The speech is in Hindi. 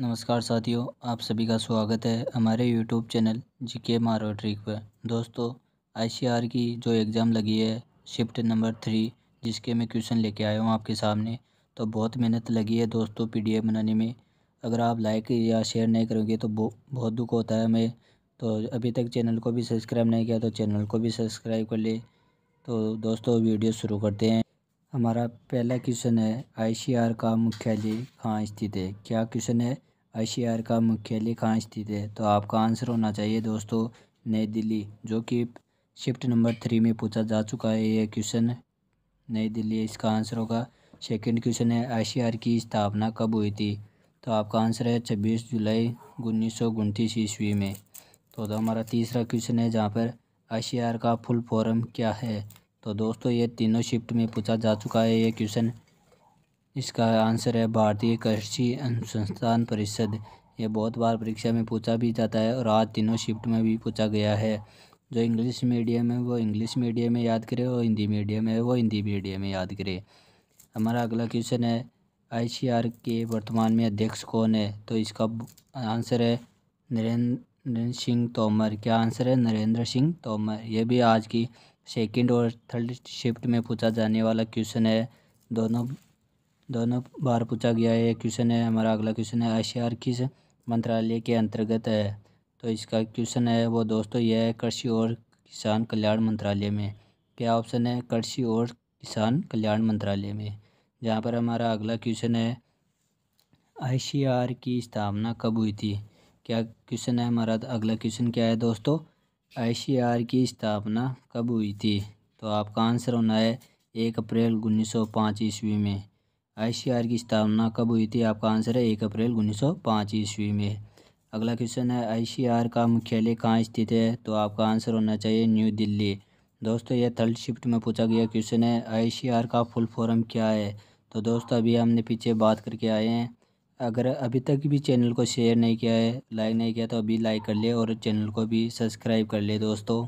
नमस्कार साथियों आप सभी का स्वागत है हमारे यूट्यूब चैनल जी के ट्रिक पर दोस्तों आई की जो एग्ज़ाम लगी है शिफ्ट नंबर थ्री जिसके मैं क्वेश्चन लेके आया हूँ आपके सामने तो बहुत मेहनत लगी है दोस्तों पीडीएफ बनाने में अगर आप लाइक या शेयर नहीं करोगे तो बहुत दुख होता है हमें तो अभी तक चैनल को भी सब्सक्राइब नहीं किया तो चैनल को भी सब्सक्राइब कर ले तो दोस्तों वीडियो शुरू करते हैं हमारा पहला क्वेश्चन है आईसीआर का मुख्यालय कहाँ स्थित है क्या क्वेश्चन है आईसीआर का मुख्यालय कहाँ स्थित है तो आपका आंसर होना चाहिए दोस्तों नई दिल्ली जो कि शिफ्ट नंबर थ्री में पूछा जा चुका है ये क्वेश्चन नई दिल्ली इसका आंसर होगा सेकंड क्वेश्चन है आईसीआर की स्थापना कब हुई थी तो आपका आंसर है छब्बीस जुलाई उन्नीस सौ उनतीस ईस्वी में तो, हमारा तीसरा क्वेश्चन है जहाँ पर आई का फुल फॉर्म क्या है तो दोस्तों ये तीनों शिफ्ट में पूछा जा चुका है ये क्वेश्चन इसका आंसर है भारतीय कृषि अनुसंधान परिषद ये बहुत बार परीक्षा में पूछा भी जाता है और आज तीनों शिफ्ट में भी पूछा गया है जो इंग्लिश मीडियम है वो इंग्लिश मीडियम में याद करे और हिंदी मीडियम है वो हिंदी मीडियम में याद करे हमारा अगला क्वेश्चन है आईसीआर के वर्तमान में अध्यक्ष कौन है तो इसका आंसर है नरेंद्र सिंह तोमर क्या आंसर है नरेंद्र सिंह तोमर ये भी आज की सेकंड और थर्ड शिफ्ट में पूछा जाने वाला क्वेश्चन है दोनों दोनों बार पूछा गया है क्वेश्चन है हमारा अगला क्वेश्चन है आशियार किस मंत्रालय के अंतर्गत है तो इसका क्वेश्चन है वो दोस्तों यह है कृषि और किसान कल्याण मंत्रालय में क्या ऑप्शन है कृषि और किसान कल्याण मंत्रालय में जहाँ पर हमारा अगला क्वेश्चन है आई की स्थापना कब हुई थी क्या क्वेश्चन है हमारा अगला क्वेश्चन क्या है दोस्तों आईसीआर की स्थापना कब हुई थी तो आपका आंसर होना है एक अप्रैल उन्नीस सौ पाँच ईस्वी में आईसीआर की स्थापना कब हुई थी आपका आंसर है एक अप्रैल उन्नीस सौ पाँच ईस्वी में अगला क्वेश्चन है आईसीआर का मुख्यालय कहाँ स्थित है तो आपका आंसर होना चाहिए न्यू दिल्ली दोस्तों यह थर्ड शिफ्ट में पूछा गया क्वेश्चन है आईसीआर का फुल फॉर्म क्या है तो दोस्तों अभी हमने पीछे बात करके आए हैं अगर अभी तक भी चैनल को शेयर नहीं किया है लाइक नहीं किया तो अभी लाइक कर ले और चैनल को भी सब्सक्राइब कर ले दोस्तों